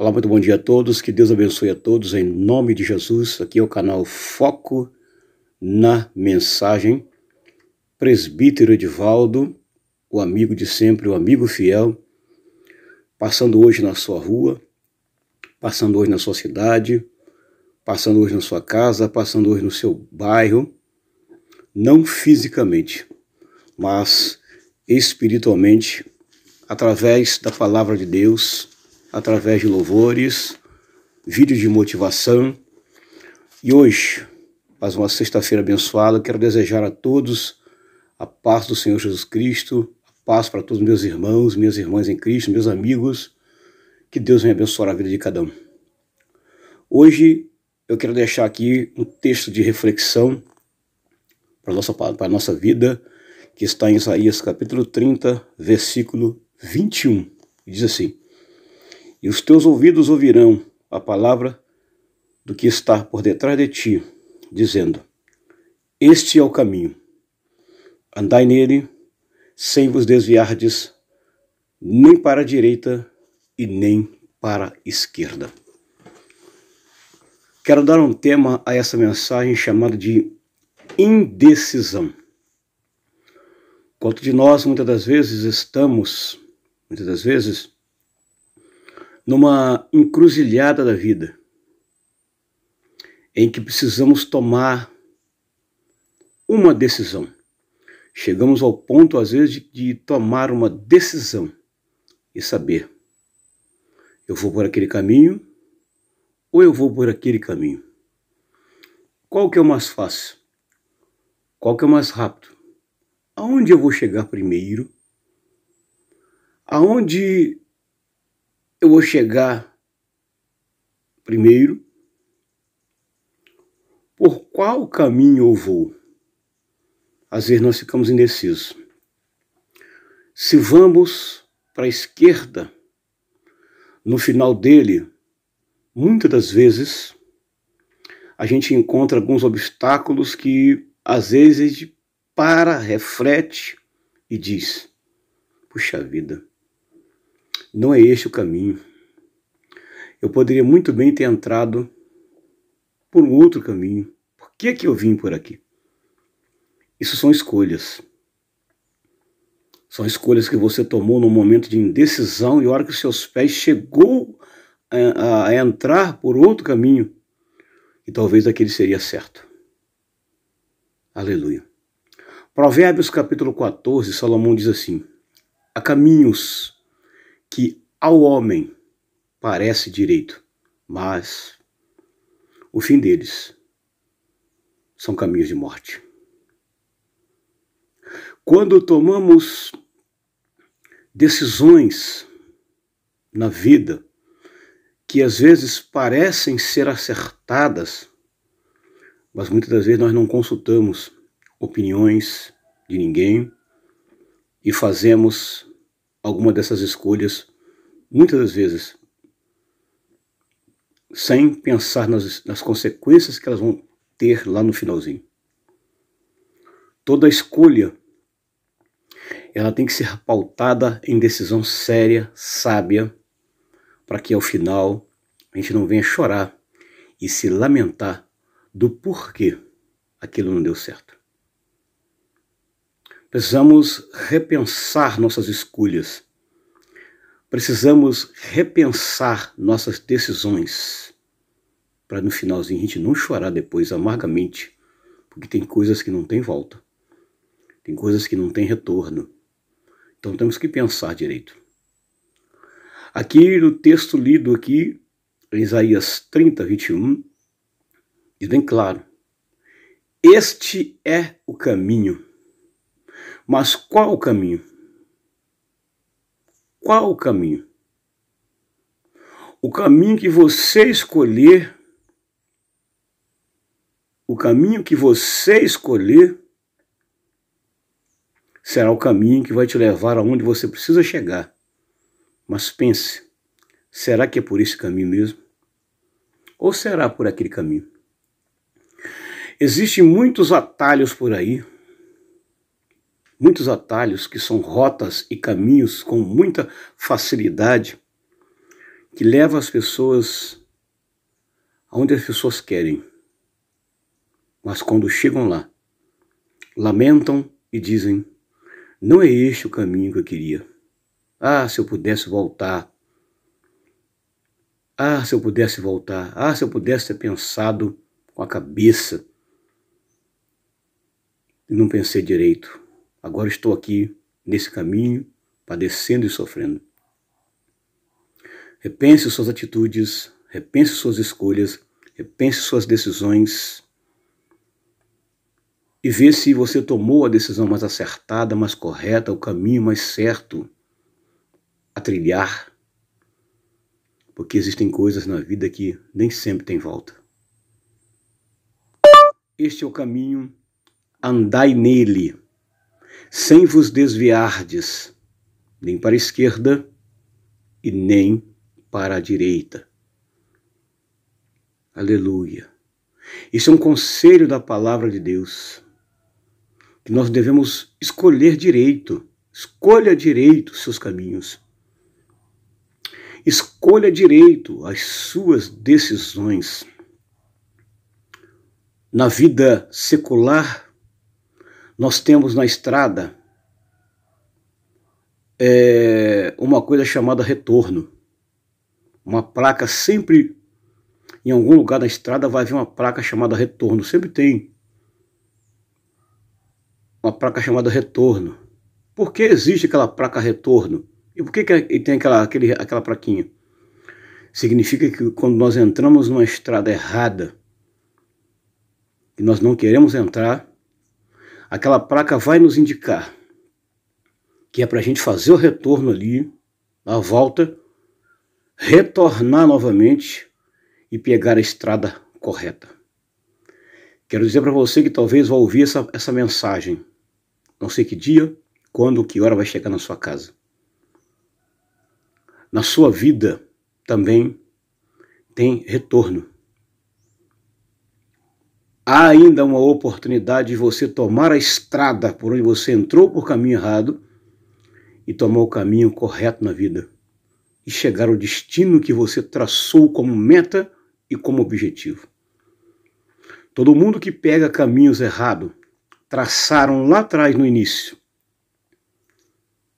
Olá, muito bom dia a todos, que Deus abençoe a todos em nome de Jesus. Aqui é o canal Foco na Mensagem. Presbítero Edivaldo, o amigo de sempre, o amigo fiel, passando hoje na sua rua, passando hoje na sua cidade, passando hoje na sua casa, passando hoje no seu bairro, não fisicamente, mas espiritualmente, através da palavra de Deus através de louvores, vídeos de motivação. E hoje, mais uma sexta-feira abençoada, quero desejar a todos a paz do Senhor Jesus Cristo, a paz para todos meus irmãos, minhas irmãs em Cristo, meus amigos. Que Deus venha abençoar a vida de cada um. Hoje eu quero deixar aqui um texto de reflexão para a nossa, para a nossa vida, que está em Isaías capítulo 30, versículo 21. Diz assim: e os teus ouvidos ouvirão a palavra do que está por detrás de ti, dizendo: Este é o caminho. Andai nele, sem vos desviardes, nem para a direita e nem para a esquerda. Quero dar um tema a essa mensagem chamada de indecisão. Quanto de nós muitas das vezes estamos, muitas das vezes, numa encruzilhada da vida, em que precisamos tomar uma decisão. Chegamos ao ponto, às vezes, de, de tomar uma decisão e saber: eu vou por aquele caminho ou eu vou por aquele caminho? Qual que é o mais fácil? Qual que é o mais rápido? Aonde eu vou chegar primeiro? Aonde eu vou chegar primeiro? Por qual caminho eu vou? Às vezes nós ficamos indecisos. Se vamos para a esquerda, no final dele, muitas das vezes, a gente encontra alguns obstáculos que às vezes para, reflete e diz: Puxa vida, não é este o caminho. Eu poderia muito bem ter entrado por um outro caminho. Por que, é que eu vim por aqui? Isso são escolhas. São escolhas que você tomou no momento de indecisão e a hora que os seus pés chegou a, a entrar por outro caminho. E talvez aquele seria certo. Aleluia. Provérbios capítulo 14, Salomão diz assim: Há caminhos que ao homem parece direito, mas o fim deles são caminhos de morte. Quando tomamos decisões na vida que às vezes parecem ser acertadas, mas muitas das vezes nós não consultamos opiniões de ninguém e fazemos alguma dessas escolhas, muitas das vezes, sem pensar nas, nas consequências que elas vão ter lá no finalzinho. Toda escolha ela tem que ser pautada em decisão séria, sábia, para que ao final a gente não venha chorar e se lamentar do porquê aquilo não deu certo. Precisamos repensar nossas escolhas. Precisamos repensar nossas decisões. Para no finalzinho a gente não chorar depois amargamente, porque tem coisas que não tem volta. Tem coisas que não tem retorno. Então temos que pensar direito. Aqui no texto lido aqui, em Isaías 30, 21, diz bem claro: Este é o caminho mas qual o caminho? Qual o caminho? O caminho que você escolher, o caminho que você escolher, será o caminho que vai te levar aonde você precisa chegar. Mas pense, será que é por esse caminho mesmo? Ou será por aquele caminho? Existem muitos atalhos por aí muitos atalhos que são rotas e caminhos com muita facilidade que leva as pessoas aonde as pessoas querem. Mas quando chegam lá, lamentam e dizem: Não é este o caminho que eu queria. Ah, se eu pudesse voltar. Ah, se eu pudesse voltar. Ah, se eu pudesse ter pensado com a cabeça. E não pensei direito. Agora estou aqui nesse caminho, padecendo e sofrendo. Repense suas atitudes, repense suas escolhas, repense suas decisões e vê se você tomou a decisão mais acertada, mais correta, o caminho mais certo a trilhar. Porque existem coisas na vida que nem sempre tem volta. Este é o caminho, andai nele sem vos desviardes, nem para a esquerda e nem para a direita. Aleluia. Isso é um conselho da palavra de Deus, que nós devemos escolher direito. Escolha direito os seus caminhos. Escolha direito as suas decisões. Na vida secular nós temos na estrada é, uma coisa chamada retorno. Uma placa sempre, em algum lugar da estrada, vai vir uma placa chamada retorno. Sempre tem uma placa chamada retorno. Por que existe aquela placa retorno? E por que, que tem aquela, aquele, aquela plaquinha? Significa que quando nós entramos numa estrada errada, e nós não queremos entrar, aquela placa vai nos indicar que é para a gente fazer o retorno ali, a volta, retornar novamente e pegar a estrada correta. Quero dizer para você que talvez vá ouvir essa, essa mensagem. Não sei que dia, quando, que hora vai chegar na sua casa. Na sua vida também tem retorno há ainda uma oportunidade de você tomar a estrada por onde você entrou por caminho errado e tomar o caminho correto na vida e chegar ao destino que você traçou como meta e como objetivo. Todo mundo que pega caminhos errados traçaram lá atrás no início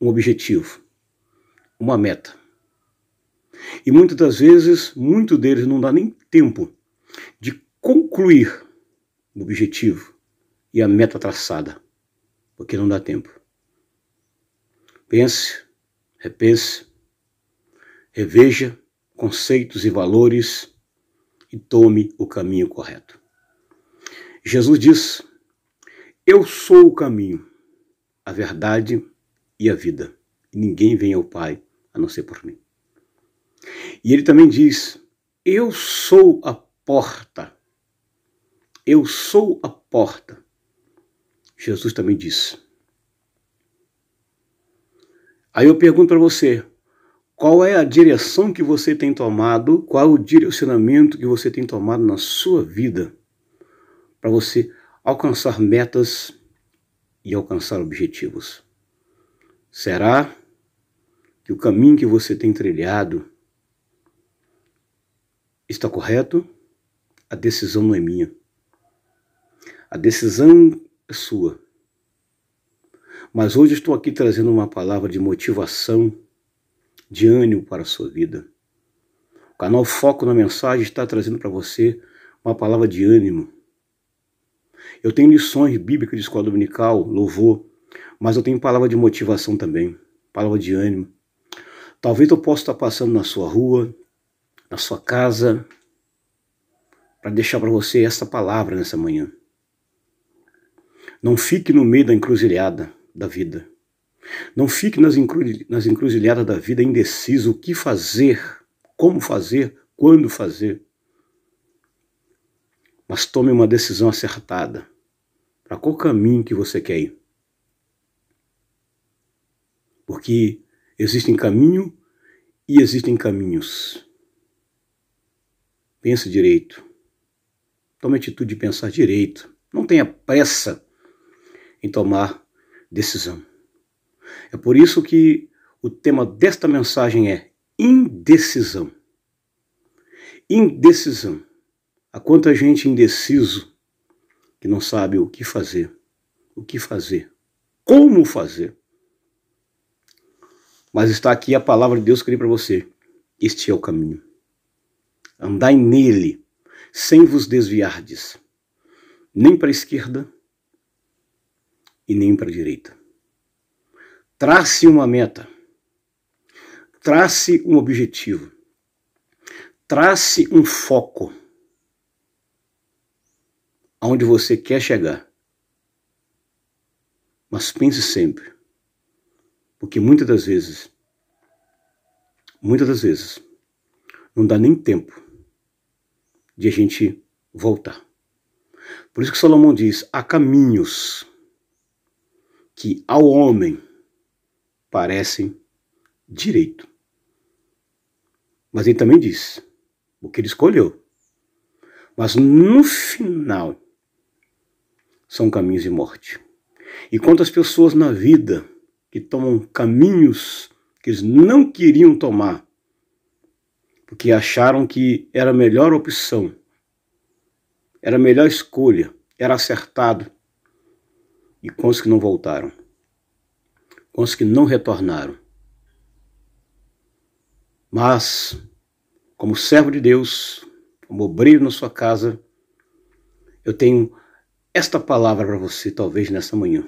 um objetivo, uma meta. E muitas das vezes, muito deles não dá nem tempo de concluir o objetivo e a meta traçada, porque não dá tempo. Pense, repense, reveja conceitos e valores e tome o caminho correto. Jesus diz: Eu sou o caminho, a verdade e a vida. E ninguém vem ao Pai a não ser por mim. E ele também diz: Eu sou a porta. Eu sou a porta. Jesus também disse. Aí eu pergunto para você, qual é a direção que você tem tomado, qual é o direcionamento que você tem tomado na sua vida para você alcançar metas e alcançar objetivos? Será que o caminho que você tem trilhado está correto? A decisão não é minha. A decisão é sua. Mas hoje estou aqui trazendo uma palavra de motivação, de ânimo para a sua vida. O canal Foco na Mensagem está trazendo para você uma palavra de ânimo. Eu tenho lições bíblicas de escola dominical, louvor, mas eu tenho palavra de motivação também, palavra de ânimo. Talvez eu possa estar passando na sua rua, na sua casa, para deixar para você essa palavra nessa manhã. Não fique no meio da encruzilhada da vida. Não fique nas, encru... nas encruzilhadas da vida indeciso o que fazer, como fazer, quando fazer. Mas tome uma decisão acertada. Para qual caminho que você quer ir? Porque existem caminho e existem caminhos. Pense direito. Tome a atitude de pensar direito. Não tenha pressa em tomar decisão. É por isso que o tema desta mensagem é indecisão. Indecisão. Há quanta gente indeciso que não sabe o que fazer, o que fazer, como fazer. Mas está aqui a palavra de Deus que eu para você. Este é o caminho. Andai nele, sem vos desviardes, nem para a esquerda, e nem para a direita. Trace uma meta. Trace um objetivo. Trace um foco. Aonde você quer chegar. Mas pense sempre. Porque muitas das vezes, muitas das vezes, não dá nem tempo de a gente voltar. Por isso que Salomão diz: há caminhos que ao homem parecem direito. Mas ele também diz o que ele escolheu. Mas no final são caminhos de morte. E quantas pessoas na vida que tomam caminhos que eles não queriam tomar, porque acharam que era a melhor opção, era a melhor escolha, era acertado, e com os que não voltaram, com os que não retornaram. Mas, como servo de Deus, como obreiro na sua casa, eu tenho esta palavra para você, talvez nessa manhã.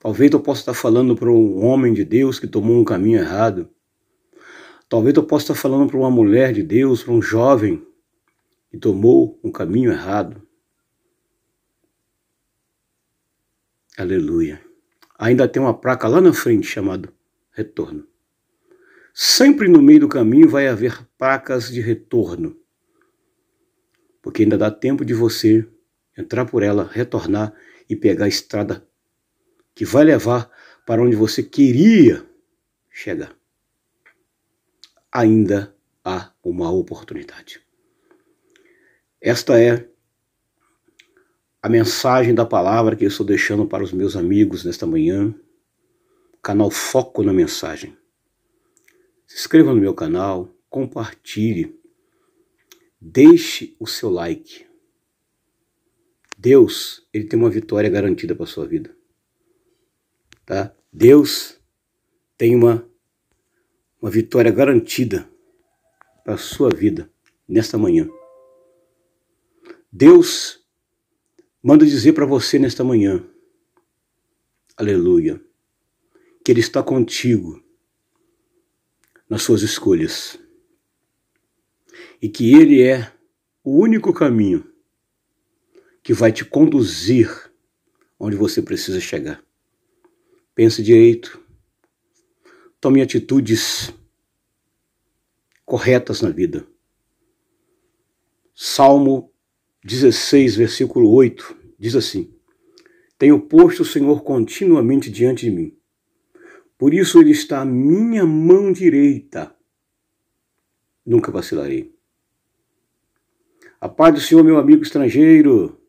Talvez eu possa estar falando para um homem de Deus que tomou um caminho errado. Talvez eu possa estar falando para uma mulher de Deus, para um jovem que tomou um caminho errado. Aleluia. Ainda tem uma placa lá na frente chamada retorno. Sempre no meio do caminho vai haver placas de retorno. Porque ainda dá tempo de você entrar por ela, retornar e pegar a estrada que vai levar para onde você queria chegar. Ainda há uma oportunidade. Esta é a mensagem da palavra que eu estou deixando para os meus amigos nesta manhã, canal Foco na Mensagem. Se inscreva no meu canal, compartilhe, deixe o seu like. Deus, ele tem uma vitória garantida para a sua vida. Tá? Deus tem uma, uma vitória garantida para a sua vida nesta manhã. Deus Manda dizer para você nesta manhã, aleluia, que Ele está contigo nas suas escolhas e que Ele é o único caminho que vai te conduzir onde você precisa chegar. Pense direito, tome atitudes corretas na vida. Salmo 16, versículo 8, diz assim: Tenho posto o Senhor continuamente diante de mim. Por isso ele está à minha mão direita. Nunca vacilarei. A paz do Senhor, meu amigo estrangeiro.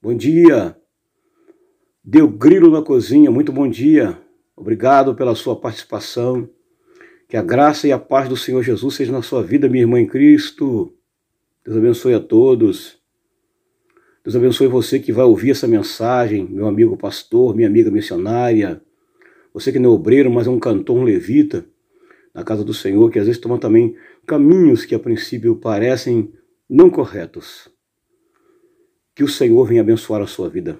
Bom dia. Deu grilo na cozinha. Muito bom dia. Obrigado pela sua participação. Que a graça e a paz do Senhor Jesus seja na sua vida, minha irmã em Cristo. Deus abençoe a todos. Deus abençoe você que vai ouvir essa mensagem, meu amigo pastor, minha amiga missionária, você que não é obreiro, mas é um cantor, um levita, na casa do Senhor, que às vezes toma também caminhos que a princípio parecem não corretos. Que o Senhor venha abençoar a sua vida.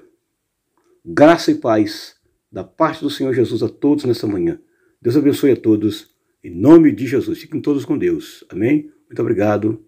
Graça e paz da parte do Senhor Jesus a todos nessa manhã. Deus abençoe a todos. Em nome de Jesus. Fiquem todos com Deus. Amém? Muito obrigado.